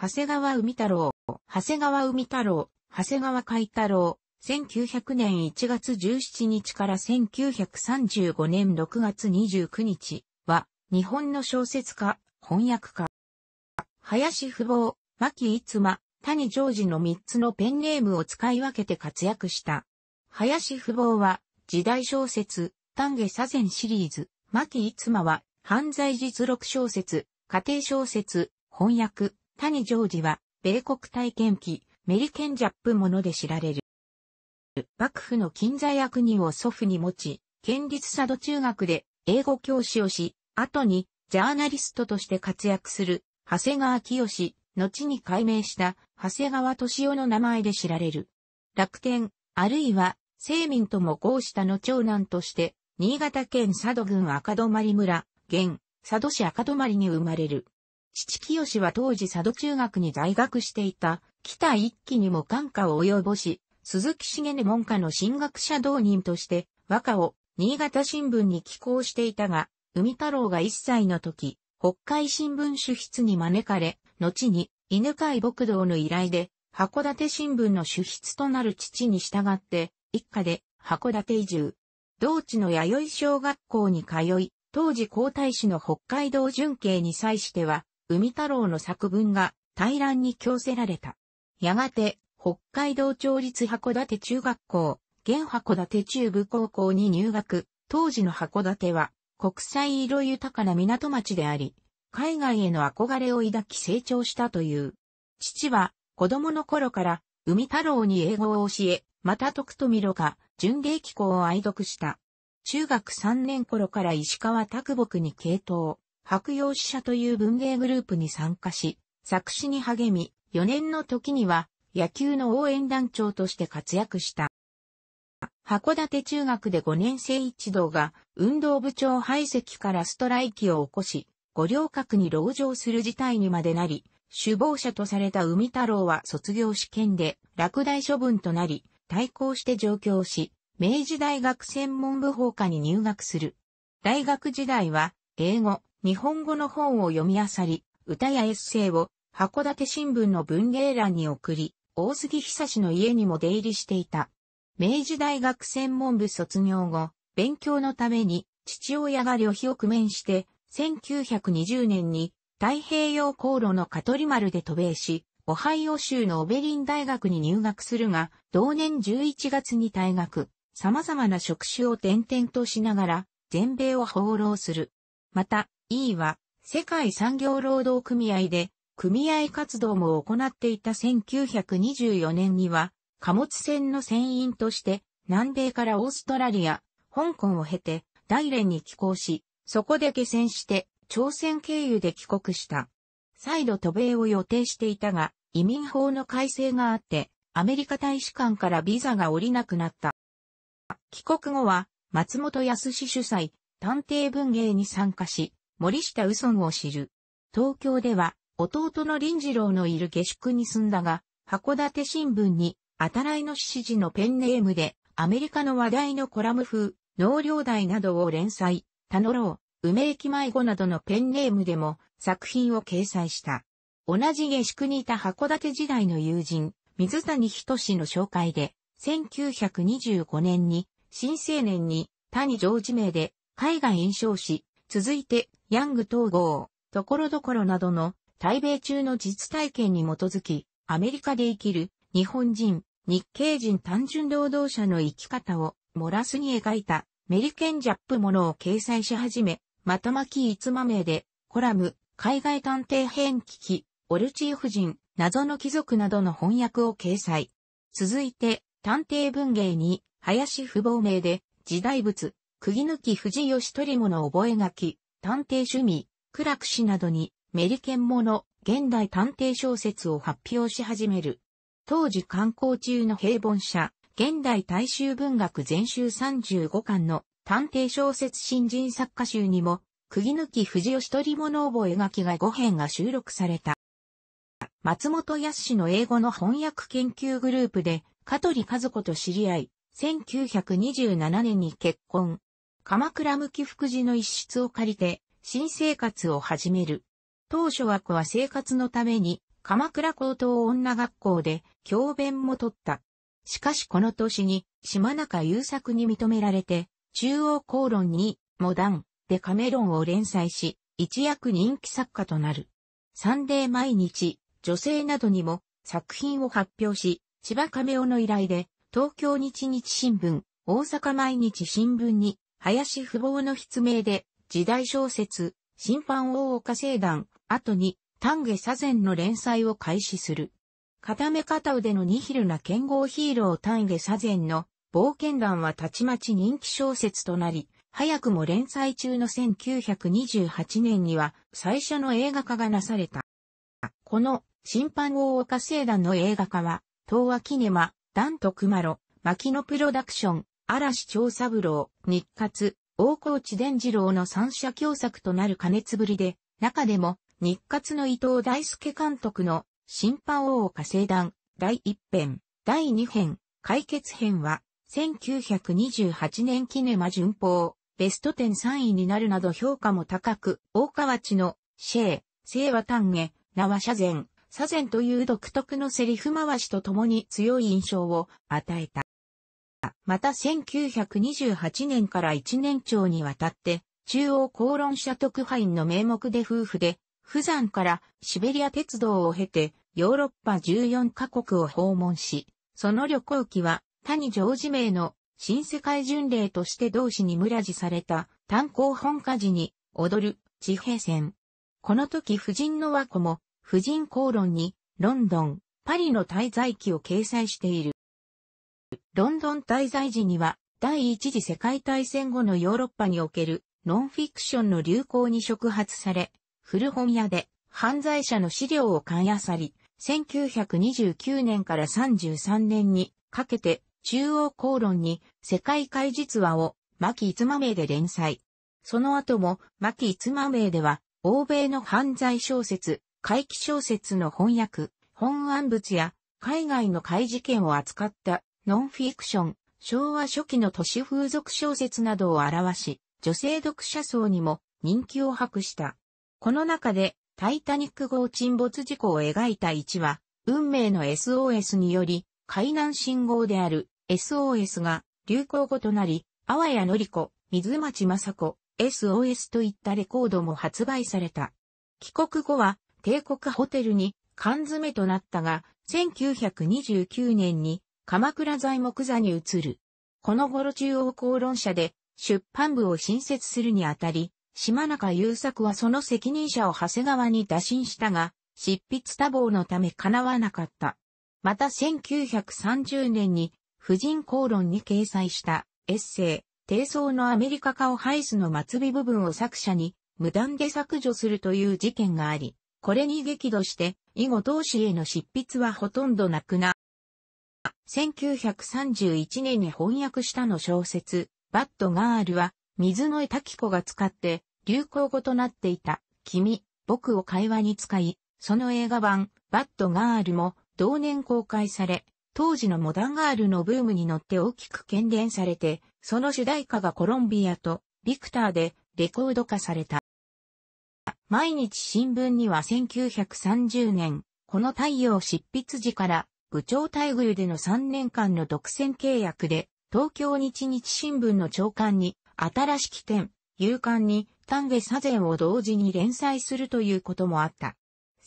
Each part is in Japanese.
長谷川海太郎、長谷川海太郎、長谷川海太郎、1900年1月17日から1935年6月29日は、日本の小説家、翻訳家。林不坊、牧逸馬、谷ジョージの3つのペンネームを使い分けて活躍した。林不坊は、時代小説、丹下左前シリーズ、牧逸馬は、犯罪実録小説、家庭小説、翻訳、谷ジョージは、米国体験記、メリケンジャップもので知られる。幕府の近在役人を祖父に持ち、県立佐渡中学で英語教師をし、後にジャーナリストとして活躍する長谷川清、後に改名した長谷川敏夫の名前で知られる。楽天、あるいは、清民とも合したの長男として、新潟県佐渡郡赤泊村、現、佐渡市赤泊に生まれる。父清は当時佐渡中学に在学していた、北一揆にも感化を及ぼし、鈴木茂根門下の進学者同人として、和歌を新潟新聞に寄稿していたが、海太郎が1歳の時、北海新聞主筆に招かれ、後に犬飼牧道の依頼で、函館新聞の主筆となる父に従って、一家で函館移住。同地の弥生小学校に通い、当時皇太子の北海道巡慶に際しては、海太郎の作文が大乱に強せられた。やがて、北海道町立函館中学校、現函館中部高校に入学、当時の函館は国際色豊かな港町であり、海外への憧れを抱き成長したという。父は子供の頃から海太郎に英語を教え、また徳富ろが巡礼機構を愛読した。中学3年頃から石川卓木に傾倒。白洋支者という文芸グループに参加し、作詞に励み、4年の時には野球の応援団長として活躍した。函館中学で5年生一同が運動部長排斥からストライキを起こし、五稜郭に籠城する事態にまでなり、首謀者とされた海太郎は卒業試験で落第処分となり、対抗して上京し、明治大学専門部法科に入学する。大学時代は英語、日本語の本を読み漁り、歌やエッセイを函館新聞の文芸欄に送り、大杉久志の家にも出入りしていた。明治大学専門部卒業後、勉強のために父親が旅費を工面して、1920年に太平洋航路のカトリマルで渡米し、オハイオ州のオベリン大学に入学するが、同年11月に退学、様々な職種を転々としながら、全米を放浪する。また、E は、世界産業労働組合で、組合活動も行っていた1924年には、貨物船の船員として、南米からオーストラリア、香港を経て、大連に寄港し、そこで下船して、朝鮮経由で帰国した。再度渡米を予定していたが、移民法の改正があって、アメリカ大使館からビザが下りなくなった。帰国後は、松本康主催、探偵文芸に参加し、森下右尊を知る。東京では、弟の林次郎のいる下宿に住んだが、函館新聞に、あたらいの指示のペンネームで、アメリカの話題のコラム風、農業代などを連載、たのろう、梅駅迷子などのペンネームでも作品を掲載した。同じ下宿にいた函館時代の友人、水谷氏の紹介で、1925年に、新青年に、谷常時名で、海外印象し、続いてヤング統合、ところどころなどの対米中の実体験に基づき、アメリカで生きる日本人、日系人単純労働者の生き方をモラスに描いたメリケンジャップものを掲載し始め、またまきいつまめで、コラム、海外探偵編聞き、オルチー夫人、謎の貴族などの翻訳を掲載。続いて、探偵文芸に、林不亡名で、時代物、釘抜き藤吉取物覚書、探偵趣味、苦楽氏などにメリケンもの現代探偵小説を発表し始める。当時観光中の平凡社、現代大衆文学全集35巻の探偵小説新人作家集にも、釘抜藤吉取物覚描きが5編が収録された。松本康の英語の翻訳研究グループで、香取和子と知り合い、1927年に結婚。鎌倉向き福寺の一室を借りて、新生活を始める。当初は子は生活のために、鎌倉高等女学校で教鞭も取った。しかしこの年に、島中優作に認められて、中央公論に、モダン、デカメロンを連載し、一躍人気作家となる。サンデー毎日、女性などにも作品を発表し、千葉亀尾の依頼で、東京日日新聞、大阪毎日新聞に林不法の筆名で、時代小説、審判大岡聖団、後に、丹下左前の連載を開始する。片目片腕のニヒルな剣豪ヒーロー丹下左前の冒険団はたちまち人気小説となり、早くも連載中の1928年には最初の映画化がなされた。この審判王岡聖団の映画化は、東亜キネマ、ダントクマロ、牧野プロダクション、嵐長三郎、日活、大河内伝次郎の三者共作となる加熱ぶりで、中でも、日活の伊藤大輔監督の、新判王火星団、第一編、第二編、解決編は、1928年キネマ順法、ベスト10 3位になるなど評価も高く、大河内の、シェー、清和丹下、縄社前、左前という独特のセリフ回しと共に強い印象を与えた。また1928年から1年長にわたって、中央公論者特派員の名目で夫婦で、富山からシベリア鉄道を経て、ヨーロッパ14カ国を訪問し、その旅行記は、谷ジ寺名の新世界巡礼として同志に村地された炭鉱本家寺に踊る地平線。この時夫人の和子も、夫人公論に、ロンドン、パリの滞在記を掲載している。ロンドン滞在時には、第一次世界大戦後のヨーロッパにおけるノンフィクションの流行に触発され、古本屋で犯罪者の資料を勘やさり、1929年から33年にかけて中央公論に世界会実話を牧馬名で連載。その後も牧馬名では欧米の犯罪小説、怪奇小説の翻訳、本案物や海外の怪事件を扱ったノンフィクション、昭和初期の都市風俗小説などを表し、女性読者層にも人気を博した。この中で、タイタニック号沈没事故を描いた1話、運命の SOS により、海難信号である SOS が流行語となり、あわやのりこ、水町雅子、SOS といったレコードも発売された。帰国後は帝国ホテルに缶詰となったが、1929年に鎌倉材木座に移る。この頃中央公論社で出版部を新設するにあたり、島中優作はその責任者を長谷川に打診したが、執筆多忙のため叶わなかった。また1930年に、婦人公論に掲載したエッセイ、低層のアメリカ化を廃すの末尾部分を作者に無断で削除するという事件があり、これに激怒して、以後同氏への執筆はほとんどなくな1931年に翻訳したの小説、バッドガールは、水野江滝子が使って流行語となっていた、君、僕を会話に使い、その映画版、バッドガールも同年公開され、当時のモダンガールのブームに乗って大きく喧伝されて、その主題歌がコロンビアとビクターでレコード化された。毎日新聞には1930年、この太陽執筆時から部長待遇での3年間の独占契約で、東京日日新聞の長官に、新しき点、夕に、丹下左前を同時に連載するということもあった。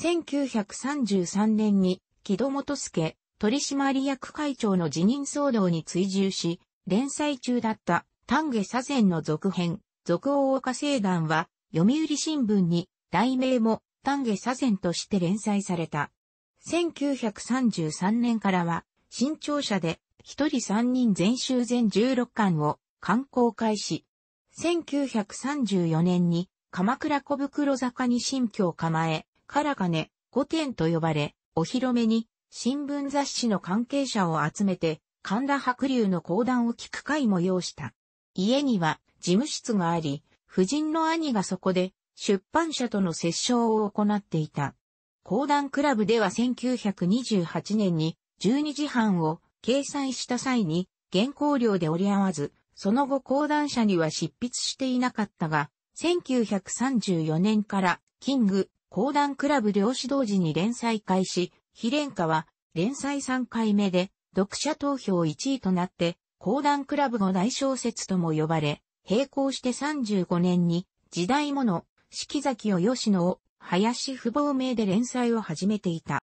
1933年に、木戸元助、取締役会長の辞任騒動に追従し、連載中だった丹下左前の続編、続王岡星団は、読売新聞に、題名も丹下左前として連載された。1933年からは、新潮社で、一人三人全集全16巻を刊行開始。1934年に、鎌倉小袋坂に新居を構え、からかね、御殿と呼ばれ、お披露目に、新聞雑誌の関係者を集めて、神田白龍の講談を聞く会も要した。家には事務室があり、夫人の兄がそこで出版社との折衝を行っていた。講談クラブでは1928年に12時半を掲載した際に原稿料で折り合わず、その後講談社には執筆していなかったが、1934年からキング講談クラブ両子同時に連載開始、非連歌は連載3回目で読者投票1位となって講談クラブの大小説とも呼ばれ、並行して35年に時代物、四季崎を吉野を林不亡名で連載を始めていた。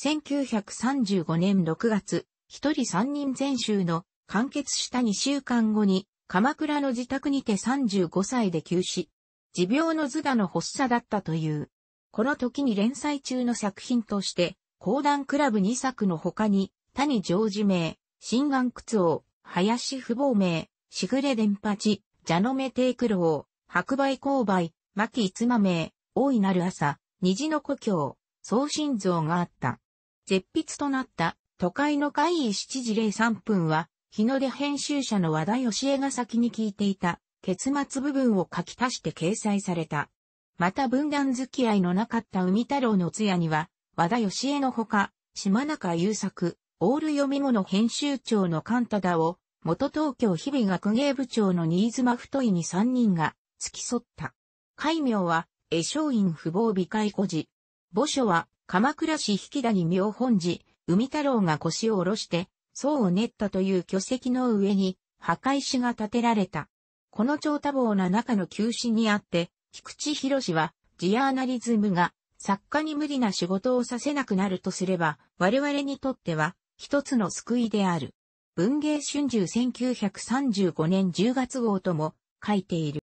1935年6月、一人三人全集の完結した2週間後に、鎌倉の自宅にて35歳で急死。持病の図画の発作だったという。この時に連載中の作品として、講談クラブ2作の他に、谷常治名、新眼靴王、林不亡名、しぐれ伝八、蛇の目低苦労、白梅勾配、牧逸馬名、大いなる朝、虹の故郷、送信像があった。絶筆となった都会の会議7時03分は、日の出編集者の和田義江が先に聞いていた、結末部分を書き足して掲載された。また分断付き合いのなかった海太郎の通夜には、和田義江のほか、島中優作、オール読み物編集長のカンタダを、元東京日々学芸部長の新妻太いに3人が付き添った。改名は、江松院不防美解孤寺。墓所は、鎌倉市引谷妙本寺、海太郎が腰を下ろして、層を練ったという巨石の上に、墓石が建てられた。この超多忙な中の休止にあって、菊池博は、ジアーナリズムが、作家に無理な仕事をさせなくなるとすれば、我々にとっては、一つの救いである。文芸春秋1935年10月号とも書いている。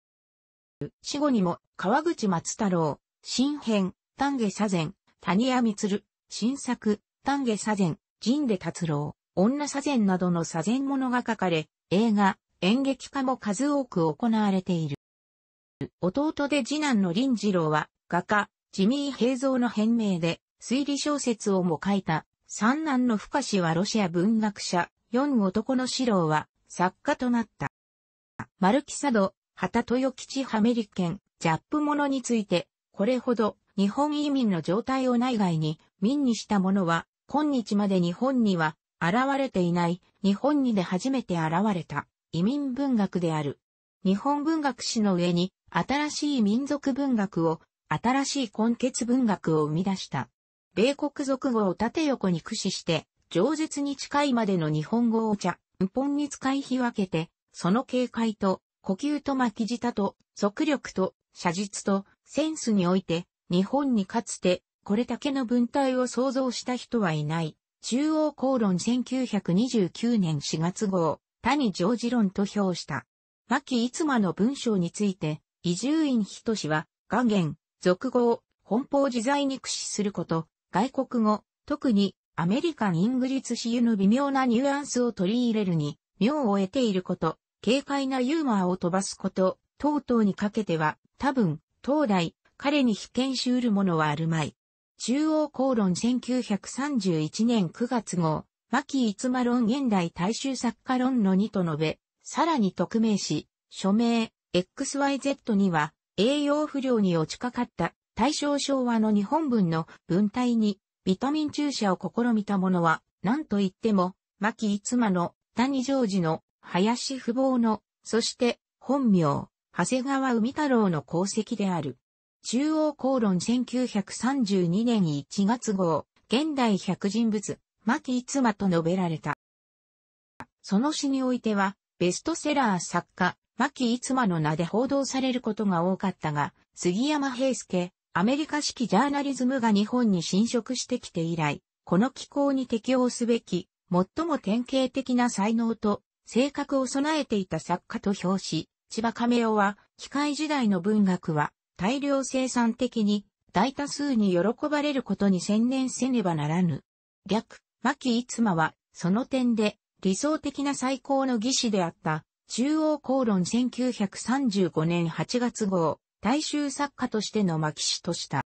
死後にも、川口松太郎、新編、丹下左前、谷谷光、新作、丹下左前、神出達郎、女左前などの左前物が書かれ、映画、演劇化も数多く行われている。弟で次男の林次郎は、画家、ジミー・平蔵の変名で、推理小説をも書いた。三男の深氏はロシア文学者、四男の四郎は、作家となった。マルキサド、畑豊吉ハメリケン、ジャップものについて、これほど日本移民の状態を内外に民にしたものは、今日まで日本には現れていない、日本にで初めて現れた移民文学である。日本文学史の上に新しい民族文学を、新しい根結文学を生み出した。米国俗語を縦横に駆使して、上舌に近いまでの日本語を茶、無本に使い分けて、その警戒と呼吸と巻き舌と、速力と、写実と、センスにおいて、日本にかつて、これだけの文体を想像した人はいない。中央公論1929年4月号、谷常次論と評した。牧逸馬の文章について、伊集院氏は、画言、俗語を、奔放自在に駆使すること、外国語、特に、アメリカン・イングリッツ・シュの微妙なニュアンスを取り入れるに、妙を得ていること、軽快なユーモアを飛ばすこと、等々にかけては、多分、当代、彼に被験しうるものはあるまい。中央公論1931年9月号、牧逸馬論現代大衆作家論の2と述べ、さらに匿名し、署名、XYZ には、栄養不良に落ちかかった大正昭和の日本文の文体にビタミン注射を試みたものは、何と言っても、牧逸馬の谷ジョの林不防の、そして、本名、長谷川海太郎の功績である。中央公論1932年1月号、現代百人物、牧逸馬と述べられた。その詩においては、ベストセラー作家、牧逸馬の名で報道されることが多かったが、杉山平介、アメリカ式ジャーナリズムが日本に侵食してきて以来、この機構に適応すべき、最も典型的な才能と性格を備えていた作家と表し、千葉亀尾は、機械時代の文学は、大量生産的に、大多数に喜ばれることに専念せねばならぬ。逆、牧逸馬は、その点で、理想的な最高の義士であった、中央公論1935年8月号、大衆作家としての牧師とした。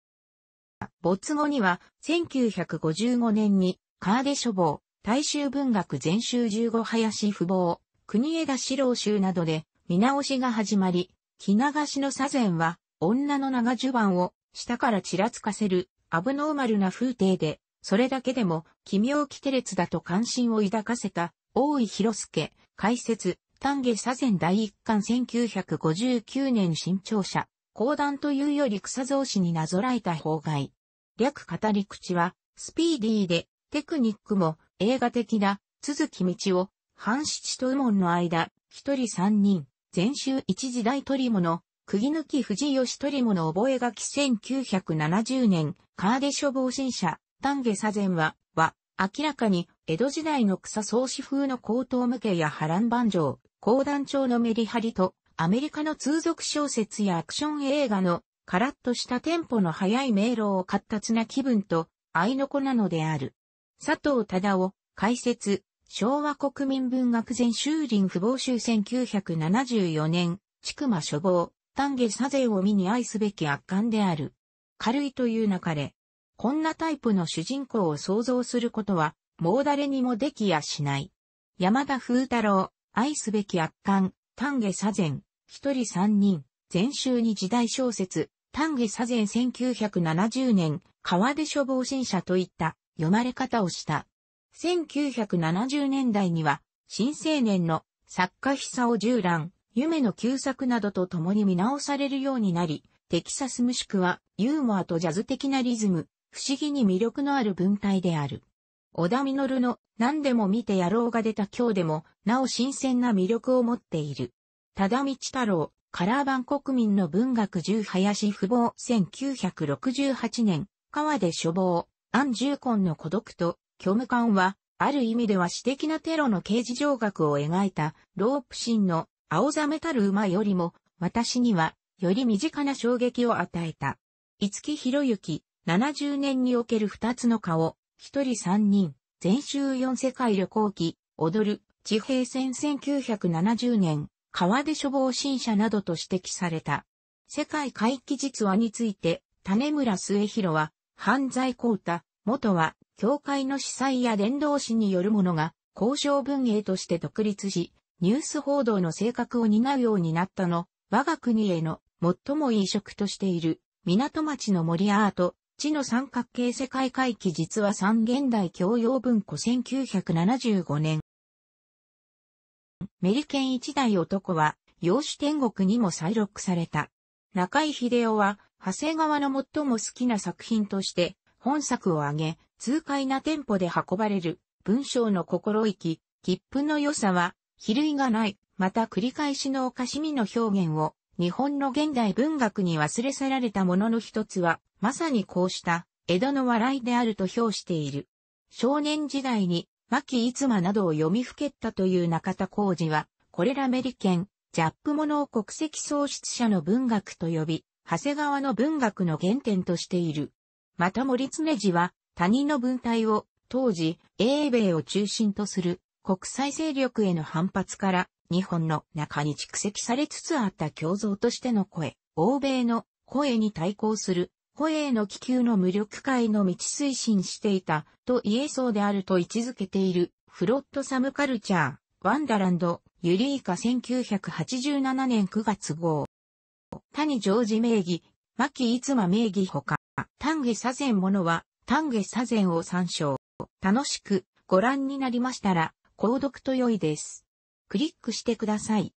没後には、1955年に、カーデ書房、大衆文学全集15林不亡、国枝四郎集などで見直しが始まり、木流しの左前は女の長襦袢を下からちらつかせるアブノーマルな風景で、それだけでも奇妙奇テ列だと関心を抱かせた大井広介、解説、丹下左前第一巻1959年新潮社、講談というより草造紙になぞらえた方外。略語り口は、スピーディーで、テクニックも映画的な、続き道を、半七と右門の間、一人三人、全集一時代取り物、釘抜き藤吉取り物覚書1970年、カーデョ防新社、丹下左前は、は、明らかに、江戸時代の草創始風の高等向けや波乱万丈、高段調のメリハリと、アメリカの通俗小説やアクション映画の、カラッとしたテンポの速い迷路を買った気分と、愛の子なのである。佐藤忠夫、解説、昭和国民文学全修林不防州1974年、筑馬処房、丹下左前を見に愛すべき圧巻である。軽いという中で、こんなタイプの主人公を想像することは、もう誰にもできやしない。山田風太郎、愛すべき圧巻、丹下左前、一人三人、全集に時代小説、丹下左前1970年、川出処防新社といった読まれ方をした。1970年代には、新青年の作家久尾十覧、夢の旧作などと共に見直されるようになり、テキサス無宿はユーモアとジャズ的なリズム、不思議に魅力のある文体である。小田実の何でも見て野郎が出た今日でも、なお新鮮な魅力を持っている。忠道太郎、カラー版国民の文学10林不亡1968年、川で処房。アン・ジューコンの孤独と虚無感は、ある意味では私的なテロの刑事上学を描いたロープシンの青ざめたる馬よりも、私には、より身近な衝撃を与えた。五木博之、70年における二つの顔、一人三人、全集四世界旅行記、踊る、地平線1970年、川出処方新社などと指摘された。世界回帰実話について、種村末広は、犯罪交代元は、教会の司祭や伝道師によるものが、交渉文芸として独立し、ニュース報道の性格を担うようになったの、我が国への最もいい職としている、港町の森アート、地の三角形世界回帰実は三現代教養文庫1975年。メリケン一代男は、洋酒天国にも再録された。中井秀夫は、長谷川の最も好きな作品として、本作を挙げ、痛快なテンポで運ばれる、文章の心意気、切符の良さは、比類がない、また繰り返しのおかしみの表現を、日本の現代文学に忘れ去られたものの一つは、まさにこうした、江戸の笑いであると評している。少年時代に、牧逸馬などを読みふけったという中田浩二は、これらメリケン、ジャップものを国籍創出者の文学と呼び、長谷川の文学の原点としている。また森常寺は、他人の文体を、当時、英米を中心とする国際勢力への反発から、日本の中に蓄積されつつあった共造としての声、欧米の声に対抗する、声への気球の無力化への道推進していた、と言えそうであると位置づけている、フロットサムカルチャー、ワンダランド、ユリイカ1987年9月号。谷ジョージ名義、牧いつま名義ほか、丹下左前ものは、丹下左前を参照。楽しくご覧になりましたら、購読と良いです。クリックしてください。